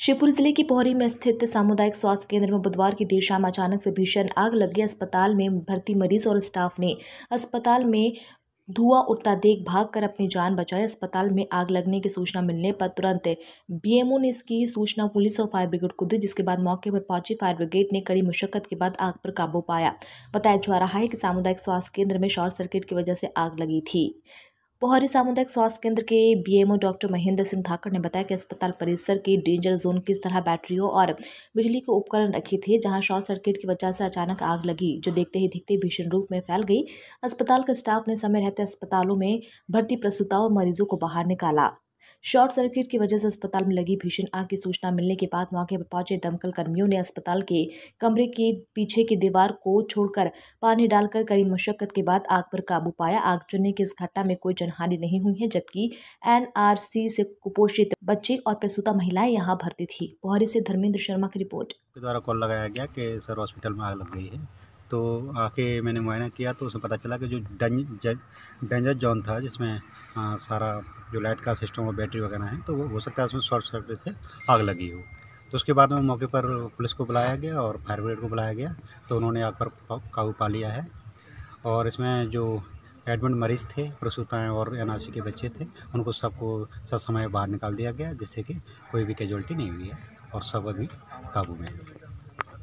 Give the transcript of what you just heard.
शिवपुर जिले की पोहरी में स्थित सामुदायिक स्वास्थ्य केंद्र में बुधवार की देर शाम अचानक से भीषण आग लग गई अस्पताल में भर्ती मरीज और स्टाफ ने अस्पताल में धुआं उठता देख भाग कर अपनी जान बचाई अस्पताल में आग लगने की सूचना मिलने पर तुरंत बीएमओ ने इसकी सूचना पुलिस और फायर ब्रिगेड को दी जिसके बाद मौके पर पहुंची फायर ब्रिगेड ने कड़ी मुशक्कत के बाद आग पर काबू पाया बताया जा रहा है कि सामुदायिक स्वास्थ्य केंद्र में शॉर्ट सर्किट की वजह से आग लगी थी पोहरी सामुदायिक स्वास्थ्य केंद्र के बीएमओ डॉक्टर महेंद्र सिंह ठाकर ने बताया कि अस्पताल परिसर के डेंजर जोन किस तरह बैटरियों और बिजली के उपकरण रखे थे जहां शॉर्ट सर्किट की वजह से अचानक आग लगी जो देखते ही दिखते भीषण रूप में फैल गई अस्पताल के स्टाफ ने समय रहते अस्पतालों में भर्ती प्रसूताओं और मरीजों को बाहर निकाला शॉर्ट सर्किट की वजह से अस्पताल में लगी भीषण आग की सूचना मिलने के बाद मौके पर पहुंचे दमकल कर्मियों ने अस्पताल के कमरे के पीछे की दीवार को छोड़कर पानी डालकर कड़ी मशक्कत के बाद आग पर काबू पाया आग चुनने की इस घटना में कोई जनहानि नहीं हुई है जबकि एनआरसी से कुपोषित बच्चे और प्रसूता महिलाएं यहाँ भर्ती थी पोहरी से धर्मेंद्र शर्मा की रिपोर्ट द्वारा कॉल लगाया गया कि सर हॉस्पिटल में आग लग गई है तो आके मैंने मुआयना किया तो उसमें पता चला कि जो डेंजर जोन था जिसमें सारा जो लाइट का सिस्टम और बैटरी वगैरह है तो वो हो सकता है उसमें शॉर्ट सर्किट से आग लगी हो तो उसके बाद में मौके पर पुलिस को बुलाया गया और फायर ब्रिगेड को बुलाया गया तो उन्होंने आग पर काबू पा लिया है और इसमें जो एडमिट मरीज थे प्रसूताएँ और एन के बच्चे थे उनको सबको समय बाहर निकाल दिया गया जिससे कि कोई भी कैजुअलिटी नहीं हुई है और सब अभी काबू में है